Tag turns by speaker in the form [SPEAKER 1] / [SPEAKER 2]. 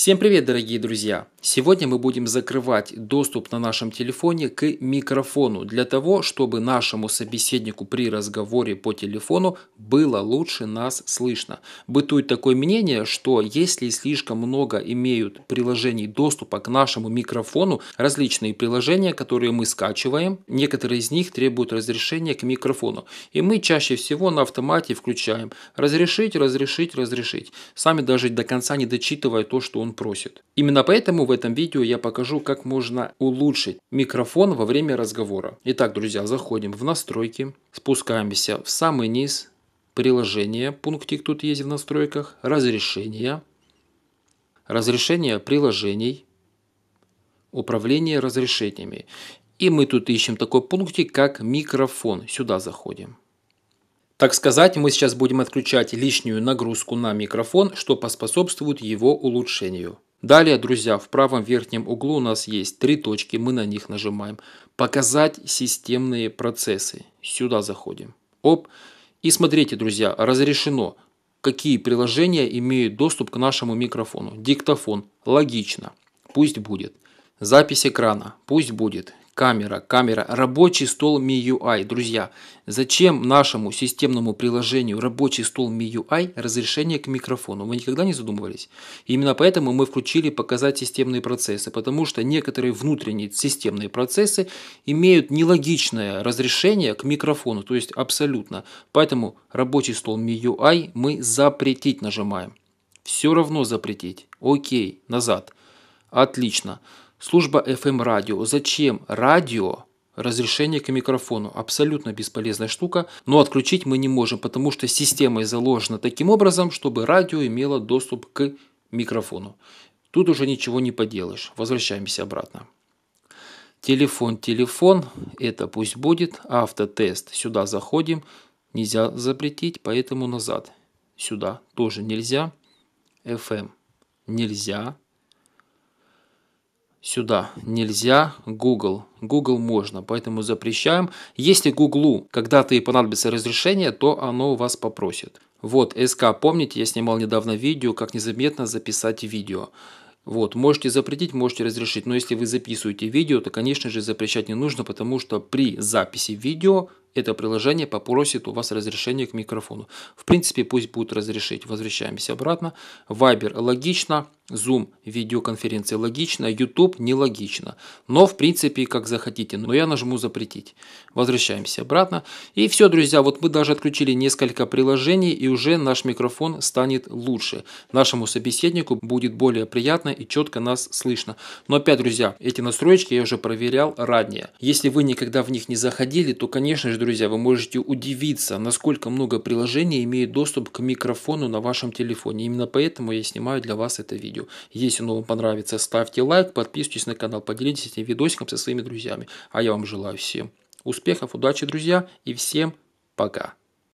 [SPEAKER 1] Всем привет, дорогие друзья! Сегодня мы будем закрывать доступ на нашем телефоне к микрофону для того, чтобы нашему собеседнику при разговоре по телефону было лучше нас слышно. Бытует такое мнение, что если слишком много имеют приложений доступа к нашему микрофону, различные приложения, которые мы скачиваем, некоторые из них требуют разрешения к микрофону. И мы чаще всего на автомате включаем «разрешить, разрешить, разрешить», сами даже до конца не дочитывая то, что он просит. Именно поэтому в этом видео я покажу, как можно улучшить микрофон во время разговора. Итак, друзья, заходим в настройки, спускаемся в самый низ, приложения, пунктик тут есть в настройках, разрешение, разрешение приложений, управление разрешениями. И мы тут ищем такой пунктик, как микрофон. Сюда заходим. Так сказать, мы сейчас будем отключать лишнюю нагрузку на микрофон, что поспособствует его улучшению. Далее, друзья, в правом верхнем углу у нас есть три точки, мы на них нажимаем. «Показать системные процессы». Сюда заходим. Оп. И смотрите, друзья, разрешено, какие приложения имеют доступ к нашему микрофону. Диктофон. Логично. Пусть будет. Запись экрана. Пусть будет камера, камера, рабочий стол MIUI. Друзья, зачем нашему системному приложению рабочий стол MIUI разрешение к микрофону? Вы никогда не задумывались? Именно поэтому мы включили показать системные процессы, потому что некоторые внутренние системные процессы имеют нелогичное разрешение к микрофону, то есть абсолютно. Поэтому рабочий стол MIUI мы запретить нажимаем. Все равно запретить. Окей, назад. Отлично. Служба FM-радио. Зачем радио? Разрешение к микрофону. Абсолютно бесполезная штука, но отключить мы не можем, потому что система заложена таким образом, чтобы радио имело доступ к микрофону. Тут уже ничего не поделаешь. Возвращаемся обратно. Телефон, телефон, это пусть будет. Автотест, сюда заходим. Нельзя запретить, поэтому назад. Сюда тоже нельзя. FM нельзя сюда. Нельзя Google. Google можно, поэтому запрещаем. Если Google когда-то и понадобится разрешение, то оно у вас попросит. Вот, СК, помните, я снимал недавно видео, как незаметно записать видео. Вот, можете запретить, можете разрешить, но если вы записываете видео, то, конечно же, запрещать не нужно, потому что при записи видео это приложение попросит у вас разрешение к микрофону. В принципе, пусть будет разрешить. Возвращаемся обратно. Viber логично, Zoom видеоконференции логично, YouTube нелогично. Но в принципе, как захотите. Но я нажму запретить. Возвращаемся обратно. И все, друзья, вот мы даже отключили несколько приложений и уже наш микрофон станет лучше. Нашему собеседнику будет более приятно и четко нас слышно. Но опять, друзья, эти настройки я уже проверял ранее. Если вы никогда в них не заходили, то, конечно же, друзья, вы можете удивиться, насколько много приложений имеет доступ к микрофону на вашем телефоне. Именно поэтому я снимаю для вас это видео. Если оно вам понравится, ставьте лайк, подписывайтесь на канал, поделитесь этим видосиком со своими друзьями. А я вам желаю всем успехов, удачи, друзья, и всем пока.